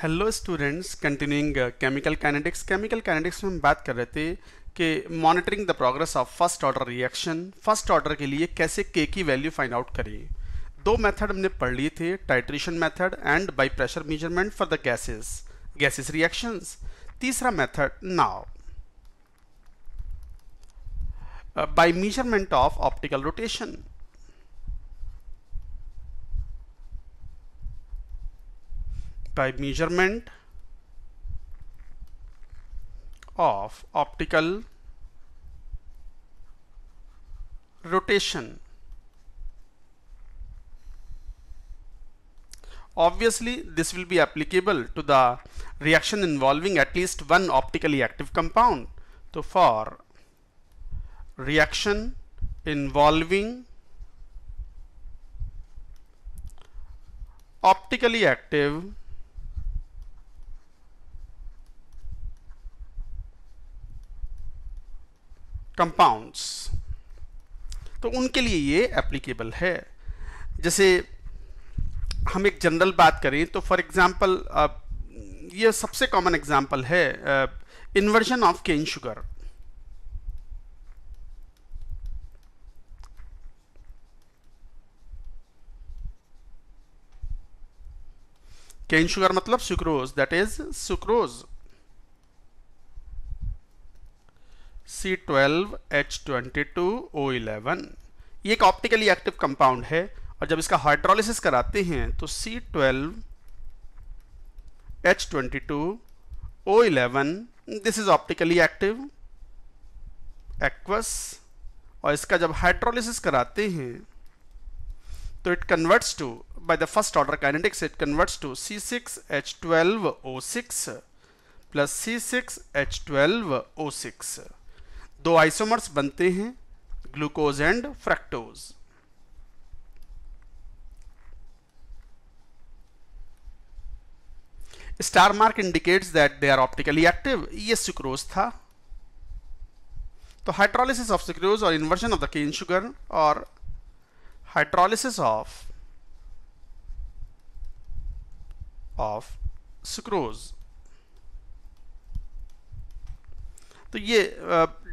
Hello students continuing chemical kinetics chemical kinetics में हम बात कर रहे थे कि monitoring the progress of first order reaction first order के लिए कैसे के की वैल्यू फाइंड आउट करें दो मेथड हमने पढ़ लिए थे titration method and by pressure measurement for the gases gases reactions तीसरा method now by measurement of optical rotation By measurement of optical rotation Obviously, this will be applicable to the reaction involving at least one optically active compound. So, for reaction involving optically active compounds तो उनके लिए ये applicable है जैसे हम एक general बात करें तो फॉर एग्जांपल ये सबसे कॉमन एग्जांपल है inversion of cane sugar cane sugar मतलब sucrose that is sucrose C twelve H twenty two O eleven ये एक ऑप्टिकली एक्टिव कंपाउंड है और जब इसका हाइड्रोलिसिस कराते हैं तो C twelve H twenty two O eleven this is optically active aqueous और इसका जब हाइड्रोलिसिस कराते हैं तो it converts to by the first order kinetics it converts to C six H twelve O six plus C six H twelve O six दो isomers बनते हैं glucose and fructose star mark indicates that they are optically active ये sucrose था तो hydrolysis of sucrose और inversion of the cane sugar और hydrolysis of of sucrose तो ये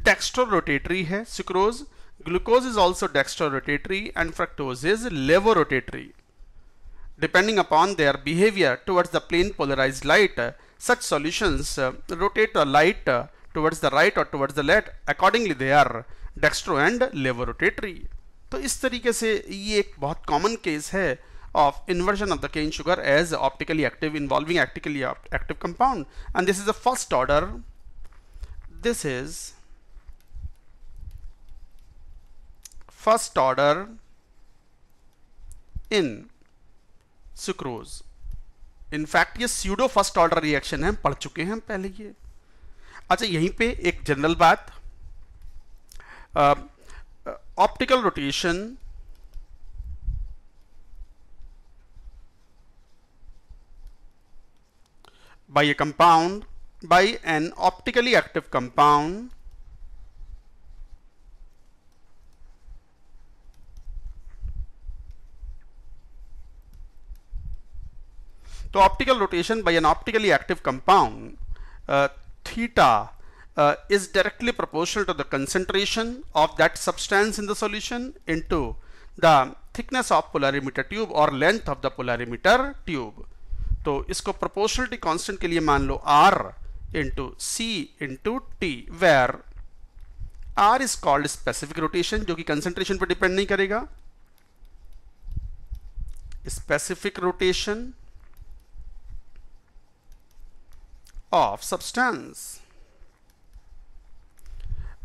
डेक्स्ट्रो रोटेटरी है sucrose glucose is also dextro rotatory and fructose is levo rotatory depending upon their behaviour towards the plane polarise light such solutions rotate light towards the right और towards the left accordingly they are dextro and levo rotatory तो इस तरीके से ये एक बहुत common case है of inversion of the cane sugar as optically active involving optically active compound and this is the first order this is first order in sucrose in fact ये pseudo first order reaction है पढ़ चुके हैं पहले ये अच्छा यहीं पे एक जनरल बात optical rotation by a compound by an optically active compound तो optical rotation by an optically active compound theta is directly proportional to the concentration of that substance in the solution in the thickness of polarimeter tube और length of the polarimeter tube तो इसको proportionality constant के लिए मान लो R into C into T where R is called specific rotation जो कि concentration पर डिपेंड नहीं करेगा specific rotation of substance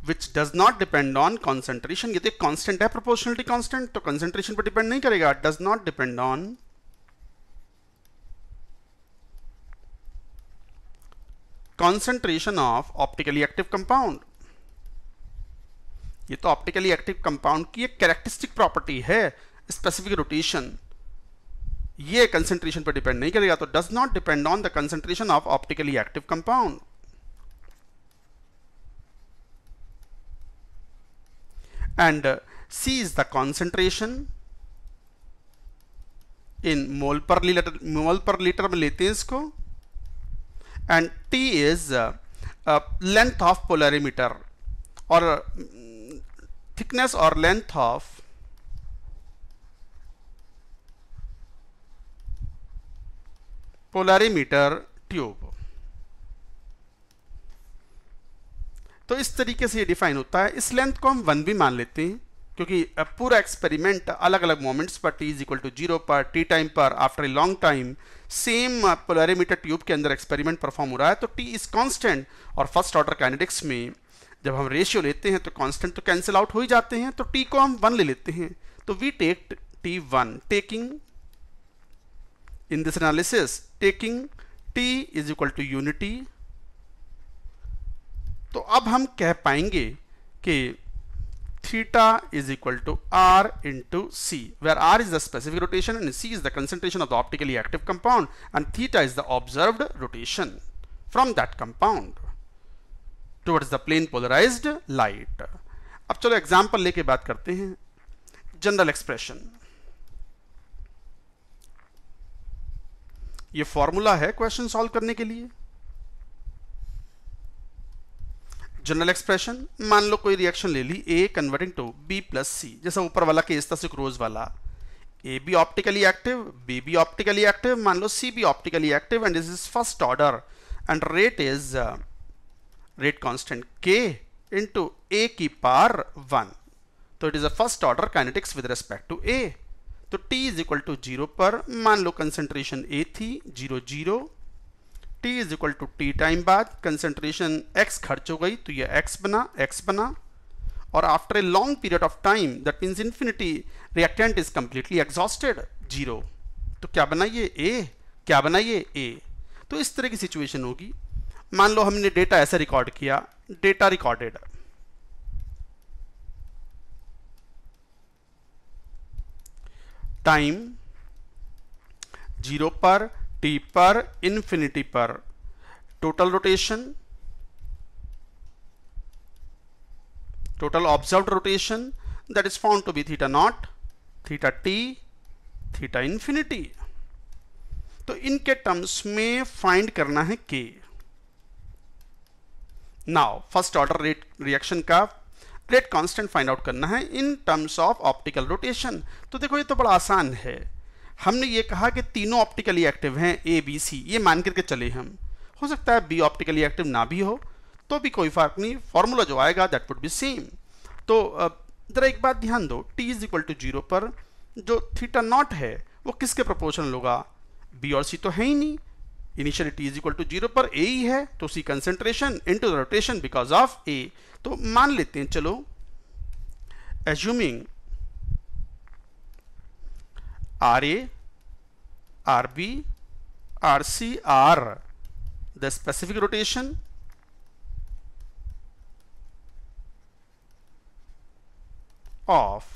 which does not depend on concentration ये तो constant है proportionality constant तो concentration पर depend नहीं करेगा does not depend on concentration of optically active compound ये तो ऑप्टिकली एक्टिव कंपाउंड की एक कैरेक्टरिस्टिक प्रॉपर्टी है स्पेसिफिक रोटेशन ये कंसेंट्रेशन पर डिपेंड नहीं करेगा तो does not depend on the concentration of optically active compound and C is the concentration in mole per litre mole per litre में लेते हैं इसको and T is length of polarimeter और थिकनेस और लेंथ ऑफ पोलरीमीटर ट्यूब तो इस तरीके से ये डिफाइन होता है इस लेंथ को हम वन भी मान लेते हैं क्योंकि पूरा एक्सपेरिमेंट अलग अलग मोमेंट्स पर T is equal to zero पर टी टाइम पर after a long time same polarimeter tube के अंदर एक्सपेरिमेंट परफॉर्म हो रहा है तो टी इज कांस्टेंट और फर्स्ट ऑर्डर कैनेडिक्स में जब हम रेशियो लेते हैं तो कॉन्स्टेंट तो कैंसिल आउट हो ही जाते हैं तो टी को हम वन ले लेते हैं तो we take T one taking in this analysis taking t is equal to unity तो अब हम कह पाएंगे कि theta is equal to r into c where r is the specific rotation and c is the concentration of the optically active compound and theta is the observed rotation from that compound towards the plane polarized light अब चलो example लेके बात करते हैं general expression ये formula है question solve करने के लिए जनरल एक्सप्रेशन मान लो कोई रिएक्शन ले ली A converting to B plus C जैसा ऊपर वाला केस था सिक्रोज वाला A B optically active B B optically active मान लो C B optically active and is is first order and rate is rate constant K into A की पार one तो it is a first order kinetics with respect to A तो t is equal to zero पर मान लो concentration ए थी zero zero T is equal to T time बाद concentration X खर्च हो गई तो ये एक्स बना एक्स बना और after a long period of time that means infinity reactant is completely exhausted zero तो क्या बनाइए a ए क्या बनाइए a ए तो इस तरह की सिचुएशन होगी मान लो हमने डेटा ऐसा रिकॉर्ड किया डेटा रिकॉर्डेड टाइम जीरो पर टी पर इन्फिनिटी पर total rotation total observe rotation that is found to be theta naught theta T theta infinity तो इनके टर्म्स में फाइंड करना है के नाउ फर्स्ट ऑर्डर रिएक्शन का प्लेट कांस्टेंट फाइंड आउट करना है in terms of optical rotation तो देखो ये तो बड़ा आसान है हमने ये कहा कि तीनों ऑप्टिकली एक्टिव हैं ए बी सी ये मान करके चले हम हो सकता है बी ऑप्टिकली एक्टिव ना भी हो तो भी कोई फर्क नहीं फॉर्मूला जो आएगा दैट वुड बी सेम तो ज़रा एक बात ध्यान दो T is equal to zero पर जो थीटा नॉट है वो किसके प्रपोर्शनल होगा बी और सी तो है ही नहीं initially T is equal to zero पर ए ही है तो C concentration into the rotation because of A तो मान लेते हैं चलो assuming R A R B R C are the specific rotation of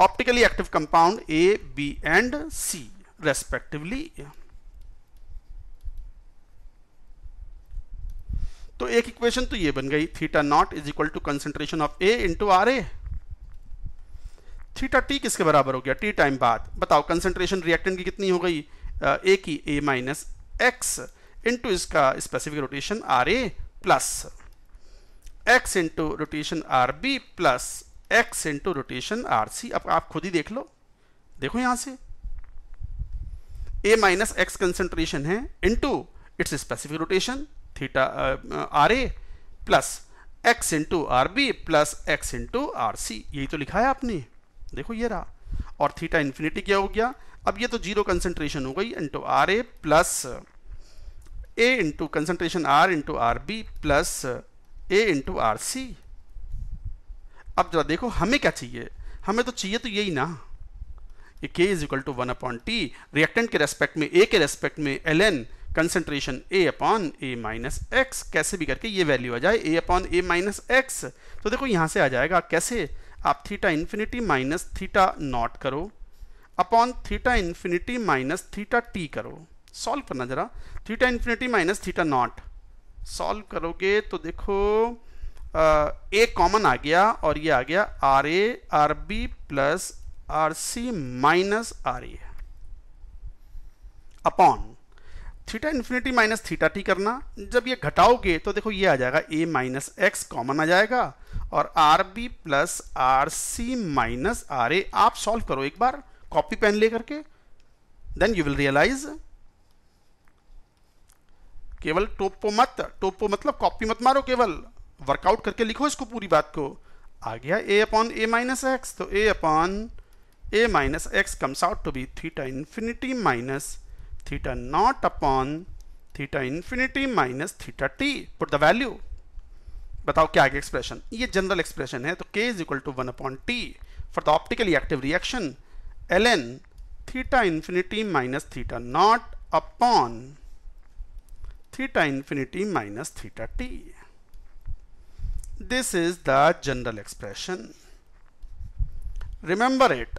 optically active compound A B and C respectively तो एक इक्वेशन तो ये बन गई theta not is equal to concentration of A into R A theta T किसके बराबर हो गया टी टाइम बाद बताओ कंसेंट्रेशन रिएक्टेंट की कितनी हो गई ए की ए माइनस एक्स इंटू इसका specific rotation R A plus X into rotation R B plus X into rotation R C अब आप खुद ही देख लो देखो यहां से ए माइनस एक्स कंसेंट्रेशन है into its specific rotation theta R A plus X into R B plus X into R C यही तो लिखा है आपने देखो ये रहा और थीटा इन्फिनिटी क्या हो गया अब ये तो जीरो कंसंट्रेशन हो गई into R A plus A into concentration R into R B plus A into R C अब जरा देखो हमें क्या चाहिए हमें तो चाहिए तो यही ना ये K is equal to one upon T reactant के रेस्पेक्ट में ए के रेस्पेक्ट में L N concentration A upon A minus X कैसे भी करके ये वैल्यू आ जाए A upon A minus X तो देखो यहाँ से आ जाएगा कैसे आप theta infinity minus theta naught करो upon theta infinity minus theta T करो सॉल्व करना ज़रा theta infinity minus theta naught solve करोगे तो देखो ए कॉमन आ गया और ये आ गया R A R B plus R C minus R A upon theta infinity minus theta T करना जब ये घटाओगे तो देखो ये आ जाएगा ए माइनस एक्स कॉमन आ जाएगा और R B plus R C minus R A आप सॉल्व करो एक बार कॉपी पेन ले करके देन यू विल रियलाइज केवल टोपो मत टोपो मतलब कॉपी मत मारो केवल वर्कआउट करके लिखो इसको पूरी बात को आ गया A upon A minus X तो A upon A minus X comes out to be theta infinity minus theta naught upon theta infinity minus theta t put the value बताओ क्या आगे एक्सप्रेशन ये जनरल एक्सप्रेशन है तो k is equal to one upon T for the optically active reaction L N theta infinity minus theta naught upon theta infinity minus theta T this is the general expression remember it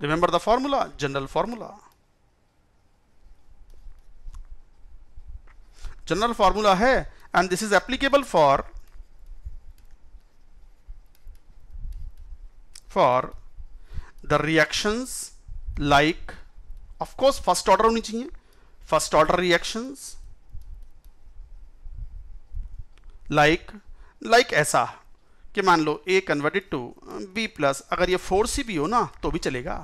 Remember the formula, general formula. General formula hai and this is applicable for for the reactions like of course first order honi chahiye first order reactions like like aisa कि मान लो A converted to B plus अगर ये four सी भी हो ना तो भी चलेगा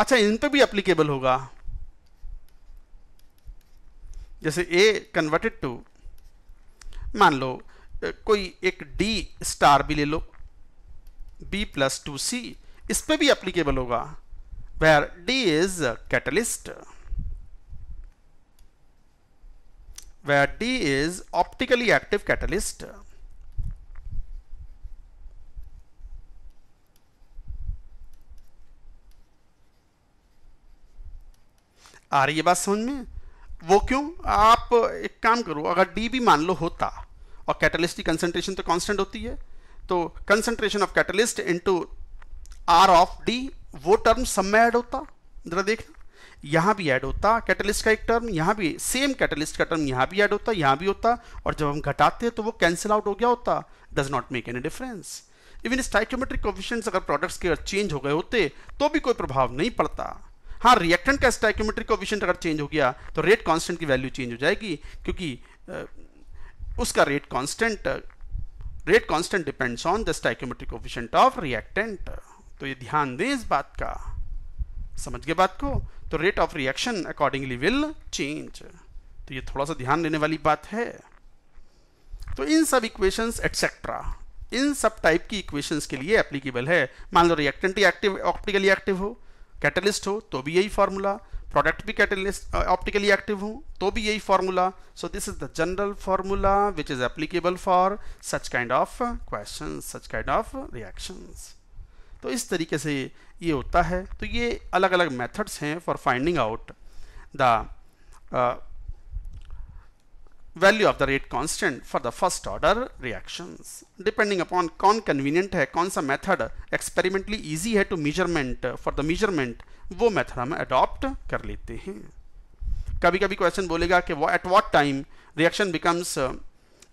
अच्छा इन पे भी अप्लीकेबल होगा जैसे ए कन्वर्टेड टू मान लो कोई एक डी स्टार भी ले लो बी प्लस टू सी इस पर भी अप्लीकेबल होगा where D is catalyst where D is optically active catalyst. आ रही है बात समझ में वो क्यों आप एक काम करो अगर डी भी मान लो होता और कैटलिस्ट की कंसेंट्रेशन तो कांस्टेंट होती है तो concentration of catalyst into R of D वो टर्म सब में ऐड होता जरा देखना यहाँ भी ऐड होता कैटलिस्ट का एक टर्म यहाँ भी सेम कैटलिस्ट का टर्म यहाँ भी ऐड होता यहाँ भी होता और जब हम घटाते हैं तो वो कैंसिल आउट हो गया होता does not make any difference even stoichiometric coefficient अगर प्रोडक्ट्स के चेंज हो गए होते तो भी कोई प्रभाव नहीं पड़ता हाँ रिएक्टेंट का स्टाइक्योमेट्रिक कोफिशंट अगर चेंज हो गया तो रेट कॉन्स्टेंट की वैल्यू चेंज हो जाएगी क्योंकि उसका rate constant rate constant depends on the stoichiometric coefficient of reactant तो ये ध्यान दें इस बात का समझ गए बात को तो rate of reaction accordingly will change तो ये थोड़ा सा ध्यान देने वाली बात है तो इन सब इक्वेशंस एटसेट्रा इन सब टाइप की इक्वेशंस के लिए एप्लीकेबल है मान लो रिएक्टेंट एक्टिव ऑप्टिकली एक्टिव हो कैटलिस्ट हो तो भी यही फार्मूला प्रोडक्ट भी कैटलिस्ट ऑप्टिकली एक्टिव हो तो भी यही formula so this is the general formula which is applicable for such kind of question such kind of reactions तो इस तरीके से ये होता है तो ये अलग अलग मेथड्स हैं for finding out the value of the rate constant for the first order reactions depending upon कौन कन्वीनियंट है कौन सा मेथड एक्सपेरिमेंटली इजी है to measurement for the measurement वो मेथड हम अडॉप्ट कर लेते हैं कभी कभी क्वेश्चन बोलेगा कि वो at what time reaction becomes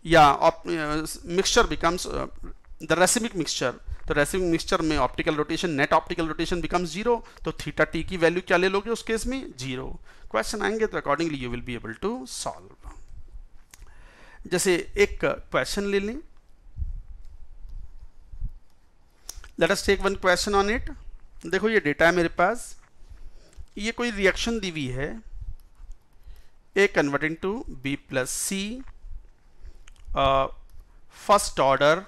या mixture becomes the racemic mixture तो रेसिविंग मिक्सचर में optical rotation net optical rotation becomes zero तो थीटा टी की वैल्यू क्या ले लोगे उस केस में जीरो क्वेश्चन आएंगे तो accordingly you will be able to solve जैसे एक क्वेश्चन ले लें let us take one question on it देखो ये डेटा है मेरे पास ये कोई रिएक्शन दी हुई है A convert into B plus C first order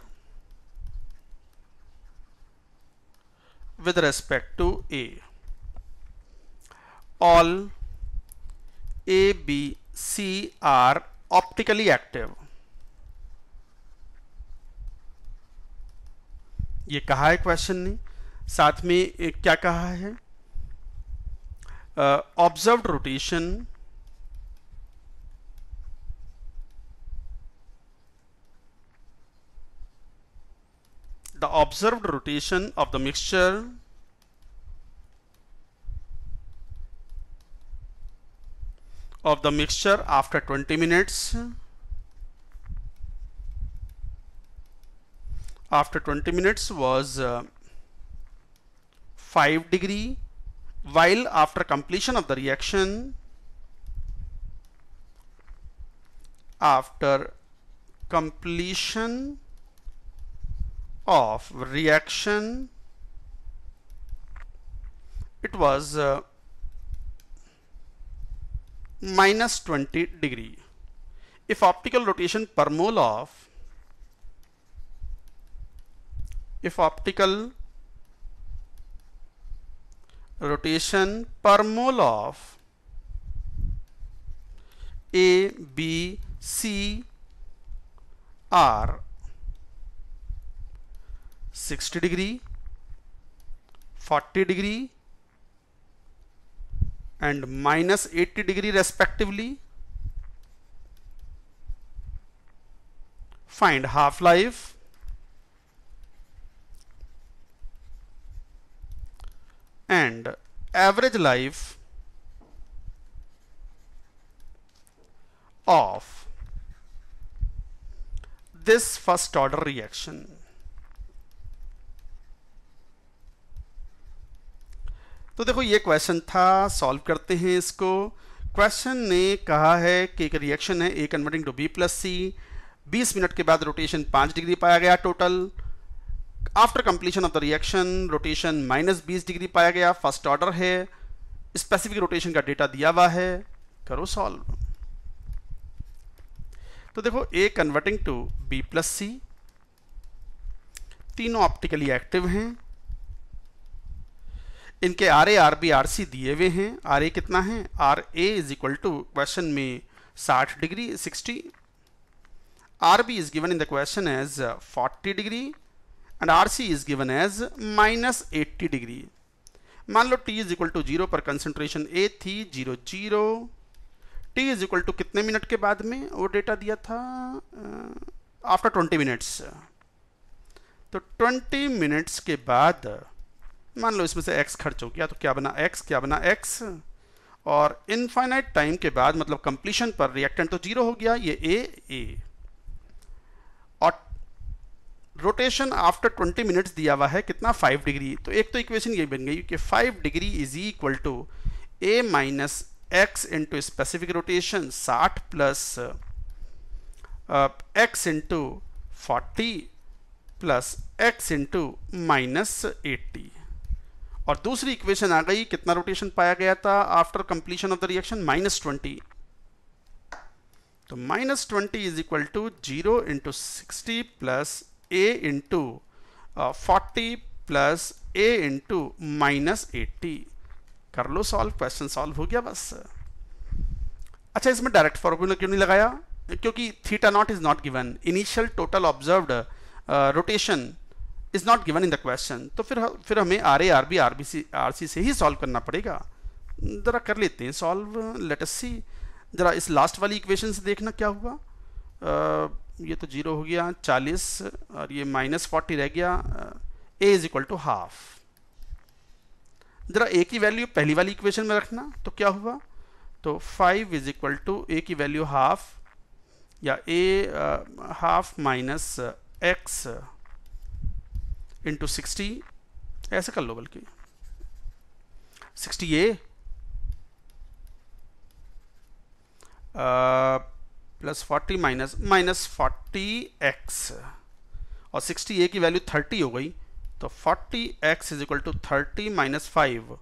with respect to A. All A, B, C are optically active. ये कहा है क्वेश्चन ने साथ में क्या कहा है observed rotation the observed rotation of the mixture of the mixture after 20 minutes after 20 minutes was uh, 5 degree while after completion of the reaction after completion of reaction it was uh, minus 20 degree if optical rotation per mole of if optical rotation per mole of A, B, C are 60 degree 40 degree and minus 80 degree respectively find half-life and average life of this first order reaction तो देखो ये question था solve करते हैं इसको question ने कहा है कि एक रिएक्शन है A converting to B plus C बीस मिनट के बाद रोटेशन पाँच डिग्री पाया गया total after completion of the reaction rotation minus बीस डिग्री पाया गया फर्स्ट ऑर्डर है स्पेसिफिक रोटेशन का डेटा दिया हुआ है करो सॉल्व तो देखो A converting to B plus C तीनों ऑप्टिकली एक्टिव हैं इनके R A R B R C दिए हुए हैं आर ए कितना है R A is equal to question में 60 degree 60 R B is given in the question as 40 degree and R C is given as minus eighty degree मान लो T is equal to zero पर concentration A थी zero zero T is equal to कितने minute के बाद में वो data दिया था आफ्टर ट्वेंटी मिनट्स तो ट्वेंटी मिनट्स के बाद मान लो इसमें से एक्स खर्च हो गया तो क्या बना एक्स क्या बना एक्स और इनफाइनाइट टाइम के बाद मतलब कंप्लीशन पर रिएक्टेंट तो जीरो हो गया ये ए ए और रोटेशन आफ्टर 20 मिनट्स दिया हुआ है कितना 5 डिग्री तो एक तो इक्वेशन ये बन गई कि 5 degree is equal to A minus X into specific rotation साठ plus X into forty plus X into minus eighty और दूसरी इक्वेशन आ गई कितना रोटेशन पाया गया था after completion of the reaction minus twenty तो minus twenty is equal to zero into sixty plus A into forty plus A into minus eighty कर लो सॉल्व क्वेश्चन सॉल्व हो गया बस अच्छा इसमें डायरेक्ट फॉर्मूला क्यों नहीं लगाया क्योंकि theta not is not given initial total observed rotation is not given in the question तो फिर फिर हमें R A R B R B C R C से ही सॉल्व करना पड़ेगा ज़रा कर लेते हैं सॉल्व लेटस सी ज़रा इस लास्ट वाली इक्वेशन से देखना क्या हुआ आ, ये तो जीरो हो गया चालीस और ये माइनस फोर्टी रह गया A is equal to half ज़रा ए की वैल्यू पहली वाली इक्वेशन में रखना तो क्या हुआ तो five is equal to A की वैल्यू हाफ या A half minus X into sixty ऐसे कर लो बल्कि sixty A plus forty minus minus forty X और सिक्सटी ए की वैल्यू थर्टी हो गई तो forty X is equal to thirty minus five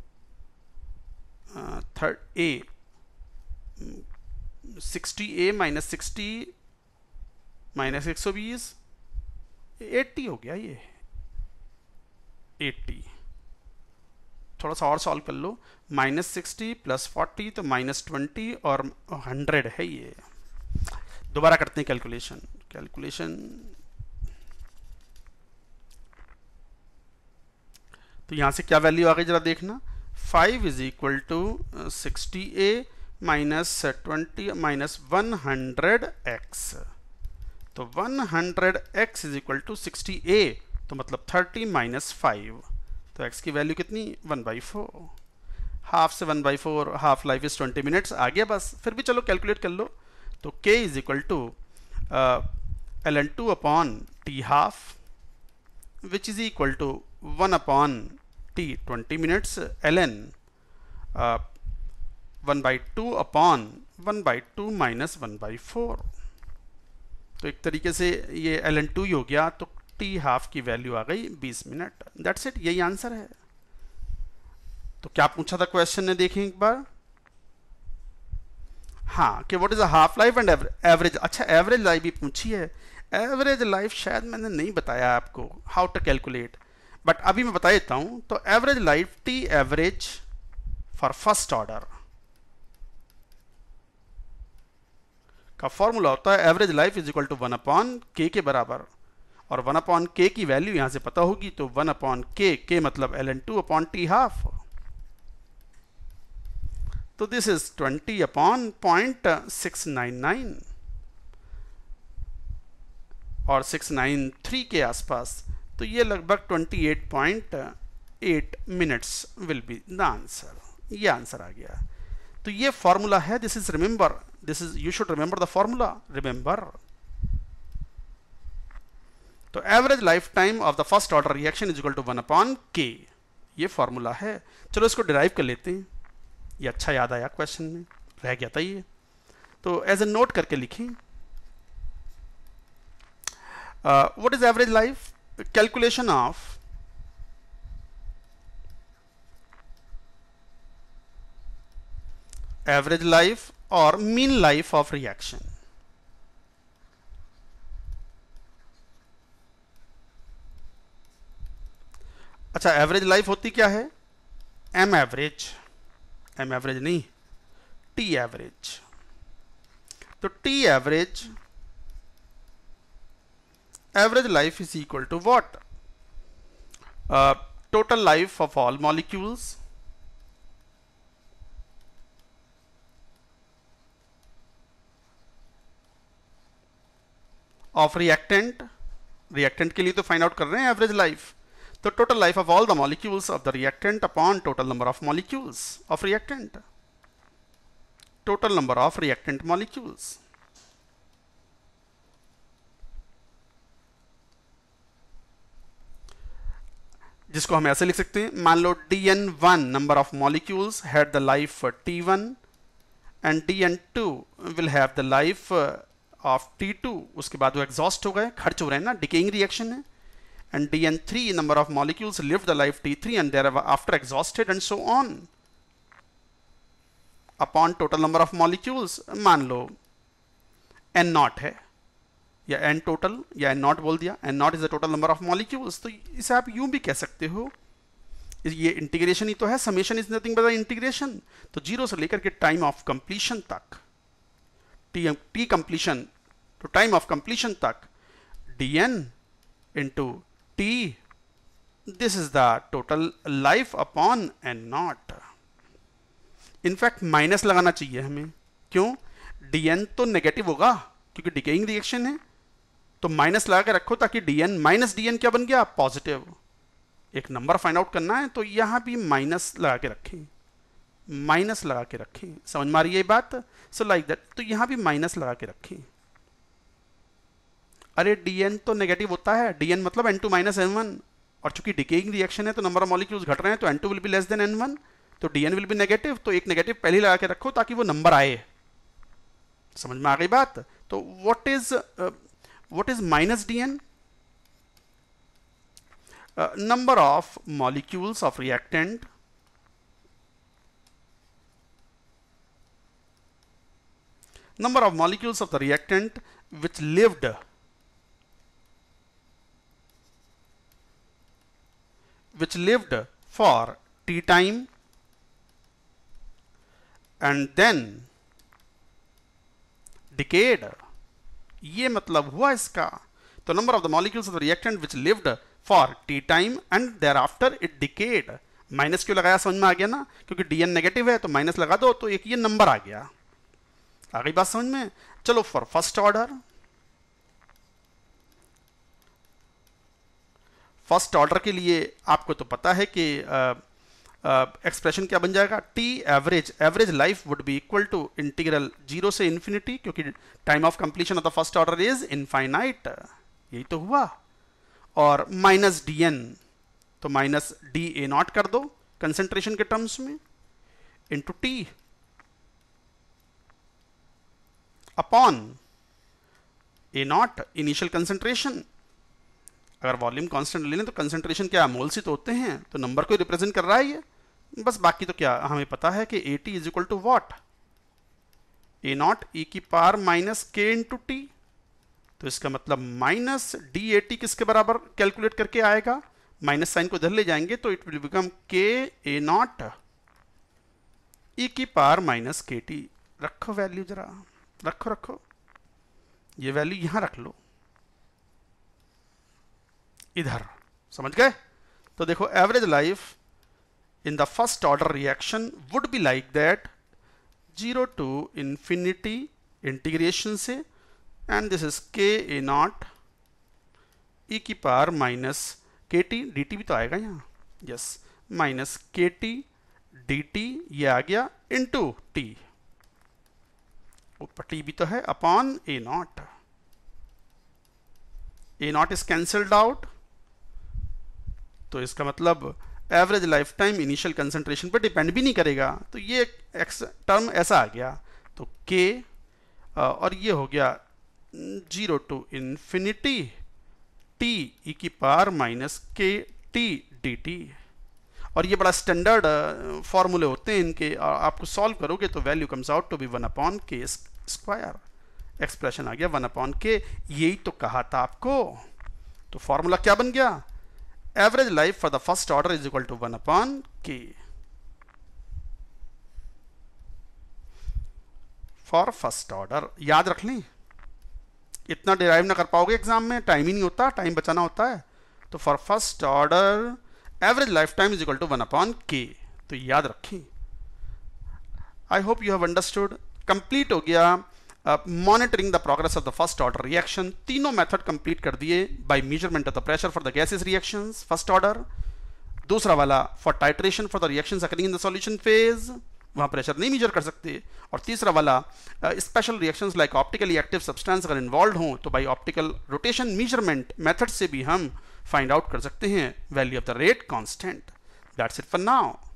third A sixty A minus sixty minus एक सौ बीस एट्टी हो गया ये एट्टी थोड़ा सा और सॉल्व कर लो माइनस सिक्सटी प्लस फोर्टी तो माइनस ट्वेंटी और हंड्रेड है ये दोबारा करते हैं कैलकुलेशन कैलकुलेशन तो यहां से क्या वैल्यू आ गई जरा देखना five is equal to sixty A minus twenty minus one hundred X तो one hundred X is equal to sixty A तो मतलब थर्टी माइनस फाइव तो एक्स की वैल्यू कितनी वन बाई फोर हाफ से one by four half life is twenty minutes आ गया बस फिर भी चलो कैलकुलेट कर लो तो K is equal to L N two upon T half which is equal to one upon T twenty minutes L N one by two upon one by two minus one by four तो एक तरीके से ये L N to ही हो गया तो T half की value आ गई 20 मिनट दैट्स इट यही आंसर है तो क्या पूछा था क्वेश्चन ने देखें एक बार हाँ कि what is a half life and average अच्छा एवरेज लाइफ भी पूछी है एवरेज लाइफ शायद मैंने नहीं बताया आपको हाउ टू कैलकुलेट बट अभी मैं बता देता हूं तो average life T average for first order का फॉर्मूला होता है average life is equal to one upon K के बराबर और वन अपॉन के की वैल्यू यहां से पता होगी तो वन अपॉन के के मतलब L N two upon T half तो this is twenty upon point six nine nine और सिक्स नाइन थ्री के आसपास तो ये लगभग twenty eight point eight minutes will be the answer ये आंसर आ गया तो ये फॉर्मूला है this is remember this is you should remember the formula remember तो average life time of the first order reaction is equal to one upon के ये फॉर्मूला है चलो इसको डिराइव कर लेते हैं ये अच्छा याद आया क्वेश्चन में रह गया था ये तो एज ए नोट करके लिखें what is average life calculation of average life और मीन लाइफ ऑफ रिएक्शन अच्छा एवरेज लाइफ होती क्या है एम एवरेज एम एवरेज नहीं टी एवरेज तो T average average life is equal to what total life of all molecules of reactant reactant के लिए तो फाइंड आउट कर रहे हैं average life the total life of all the molecules of the reactant upon total number of molecules of reactant. Total number of reactant molecules. जिसको हम ऐसे लिख सकते हैं मान लो D N one number of molecules had the life T one and D N two will have the life of T two उसके बाद वो एग्जॉस्ट हो गए खर्च हो रहे हैं ना डिकेइंग रिएक्शन है and DN3 number of molecules lived the life T3 and thereafter exhausted and so on. Upon total number of molecules, मान लो एन नॉट है या n टोटल या n नॉट बोल दिया n not is the total number of molecules तो इसे आप यूं भी कह सकते हो ये इंटीग्रेशन ही तो है summation is nothing but integration तो जीरो से लेकर के टाइम ऑफ कंप्लीशन तक टी टी कंप्लीशन तो टाइम ऑफ कंप्लीशन तक D N into t this is the total life upon n not in fact minus लगाना चाहिए हमें क्यों dn तो नेगेटिव होगा क्योंकि डिकेइंग रिएक्शन है तो माइनस लगा के रखो ताकि dn माइनस dn क्या बन गया पॉजिटिव एक नंबर फाइंड आउट करना है तो यहां भी माइनस लगा के रखें माइनस लगा के रखें समझ में आ रही है बात सो लाइक दैट तो यहां भी माइनस लगा के रखें अरे डीएन तो नेगेटिव होता है डीएन मतलब N two minus N one और चूंकि डिकेइंग रिएक्शन है तो नंबर ऑफ मॉलिक्यूल्स घट रहे हैं तो N two will be less than N one तो डीएन विल बी नेगेटिव तो एक नेगेटिव पहले लगा के रखो ताकि वो नंबर आए समझ में आ गई बात तो what is what is minus DN number of molecules of reactant number of molecules of the reactant which lived which lived for t time and then decayed ये मतलब हुआ इसका तो number of the molecules of reactant which lived for T time and there after it decayed minus क्यों लगाया समझ में आ गया ना क्योंकि डीएन नेगेटिव है तो माइनस लगा दो तो एक ये नंबर आ गया आ गई बात समझ में चलो for first order first order के लिए आपको तो पता है कि एक्सप्रेशन क्या बन जाएगा T average average life would be equal to integral zero से इन्फिनिटी क्योंकि time of completion of the first order is infinite यही तो हुआ और माइनस डी एन तो माइनस डी ए नॉट कर दो कंसेंट्रेशन के टर्म्स में into T upon A not initial concentration अगर वॉल्यूम कॉन्स्टेंट ले लें तो कंसेंट्रेशन क्या मोल से तो होते हैं तो नंबर को रिप्रेजेंट कर रहा है ये बस बाकी तो क्या हमें पता है कि A T is equal to what A not E की पार माइनस के इन टू टी तो इसका मतलब माइनस डी ए टी किसके बराबर कैलकुलेट करके आएगा माइनस साइन को इधर ले जाएंगे तो इट विल बिकम के ए नॉट ई की पार माइनस के टी रखो वैल्यू जरा रखो रखो ये वैल्यू यहां रख लो इधर समझ गए तो देखो average life in the first order reaction would be like that zero to infinity integration से and this is K A not E की पार minus K T D T भी तो आएगा यहाँ yes minus K T D T ये आ गया इन टू टी ऊपर टी भी तो है upon A not A not is cancelled out तो इसका मतलब average life time initial concentration पर डिपेंड भी नहीं करेगा तो ये एक्स टर्म ऐसा आ गया तो के और ये हो गया zero to infinity T E की पार minus K T D T और ये बड़ा स्टैंडर्ड फॉर्मूले होते हैं इनके आपको सॉल्व करोगे तो value comes out to be one upon K square expression आ गया वन अपॉन के यही तो कहा था आपको तो फॉर्मूला क्या बन गया average life for the first order is equal to one upon K for first order याद रख लें इतना डिराइव ना कर पाओगे एग्जाम में टाइम ही नहीं होता टाइम बचाना होता है तो for first order average life time is equal to one upon K तो याद रखें I hope you have understood complete हो गया monitoring the progress of the first order reaction तीनों मेथड कंप्लीट कर दिए by measurement of the pressure for the gases reactions first order दूसरा वाला for titration for the reaction occurring in the solution phase वहां pressure नहीं measure कर सकते और तीसरा वाला special reaction like optically active substance अगर इन्वॉल्व हों तो by optical rotation measurement method से भी हम फाइंड आउट कर सकते हैं value of the rate constant that's it for now